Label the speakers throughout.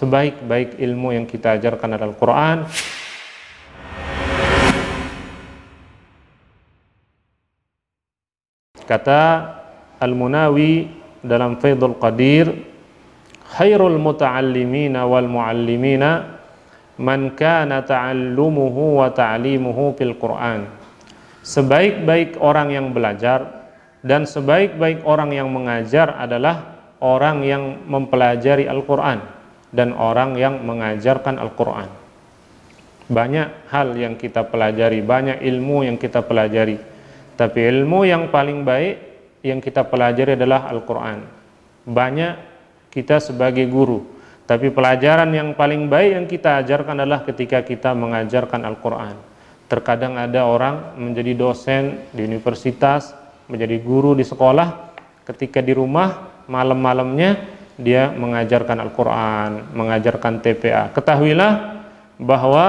Speaker 1: sebaik-baik ilmu yang kita ajarkan adalah Al-Quran kata Al-Munawi dalam Faidul Qadir khairul muta'allimina wal mu'allimina man kana ta'allumuhu wa ta'limuhu fil Qur'an sebaik-baik orang yang belajar dan sebaik-baik orang yang mengajar adalah orang yang mempelajari Al-Qur'an dan orang yang mengajarkan Al-Quran. Banyak hal yang kita pelajari, banyak ilmu yang kita pelajari. Tapi ilmu yang paling baik yang kita pelajari adalah Al-Quran. Banyak kita sebagai guru. Tapi pelajaran yang paling baik yang kita ajarkan adalah ketika kita mengajarkan Al-Quran. Terkadang ada orang menjadi dosen di universitas, menjadi guru di sekolah, ketika di rumah malam-malamnya dia mengajarkan Al-Quran, mengajarkan TPA. Ketahuilah bahwa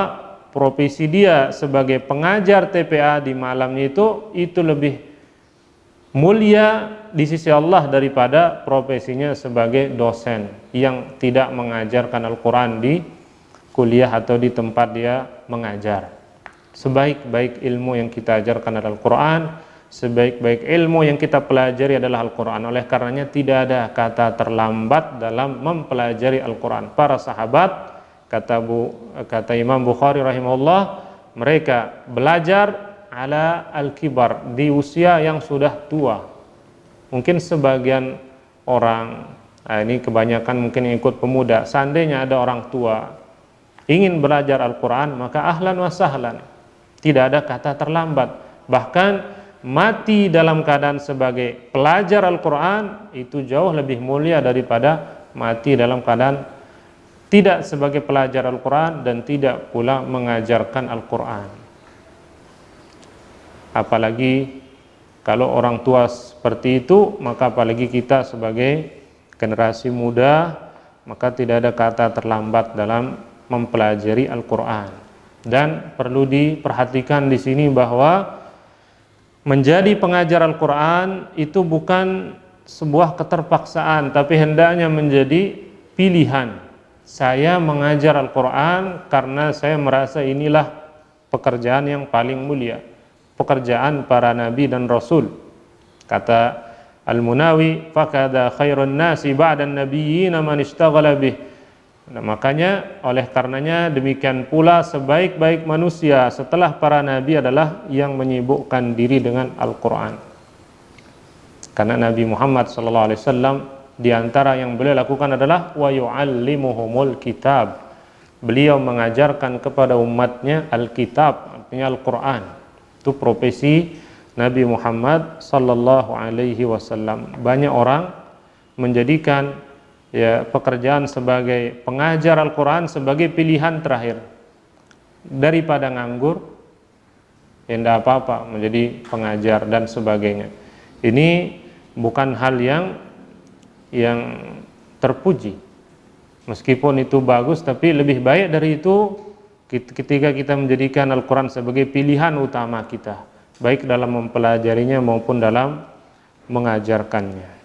Speaker 1: profesi dia sebagai pengajar TPA di malamnya itu itu lebih mulia di sisi Allah daripada profesinya sebagai dosen yang tidak mengajarkan Al-Quran di kuliah atau di tempat dia mengajar. Sebaik-baik ilmu yang kita ajarkan adalah Al-Quran, sebaik-baik ilmu yang kita pelajari adalah Al-Quran. Oleh karenanya tidak ada kata terlambat dalam mempelajari Al-Quran. Para sahabat, kata, Bu, kata Imam Bukhari rahimahullah, mereka belajar ala al-kibar di usia yang sudah tua. Mungkin sebagian orang, ah, ini kebanyakan mungkin ikut pemuda, seandainya ada orang tua ingin belajar Al-Quran, maka ahlan wa sahlan. Tidak ada kata terlambat. Bahkan mati dalam keadaan sebagai pelajar Al-Quran itu jauh lebih mulia daripada mati dalam keadaan tidak sebagai pelajar Al-Quran dan tidak pula mengajarkan Al-Quran. Apalagi kalau orang tua seperti itu, maka apalagi kita sebagai generasi muda, maka tidak ada kata terlambat dalam mempelajari Al-Quran. Dan perlu diperhatikan di sini bahwa menjadi pengajar Al-Quran itu bukan sebuah keterpaksaan, tapi hendaknya menjadi pilihan. Saya mengajar Al-Quran karena saya merasa inilah pekerjaan yang paling mulia, pekerjaan para nabi dan rasul. Kata Al-Munawi, "Fakada khairun nasi ba'da an man ishtaghala bih." Nah, makanya oleh karenanya demikian pula sebaik-baik manusia setelah para nabi adalah yang menyibukkan diri dengan Al-Qur'an. Karena Nabi Muhammad sallallahu alaihi wasallam di antara yang beliau lakukan adalah wa yu'allimuhumul kitab. Beliau mengajarkan kepada umatnya al-kitab artinya Al-Qur'an. Itu profesi Nabi Muhammad sallallahu alaihi wasallam. Banyak orang menjadikan ya pekerjaan sebagai pengajar Al-Qur'an sebagai pilihan terakhir daripada nganggur ya tidak apa-apa menjadi pengajar dan sebagainya. Ini bukan hal yang yang terpuji. Meskipun itu bagus tapi lebih baik dari itu ketika kita menjadikan Al-Qur'an sebagai pilihan utama kita, baik dalam mempelajarinya maupun dalam mengajarkannya.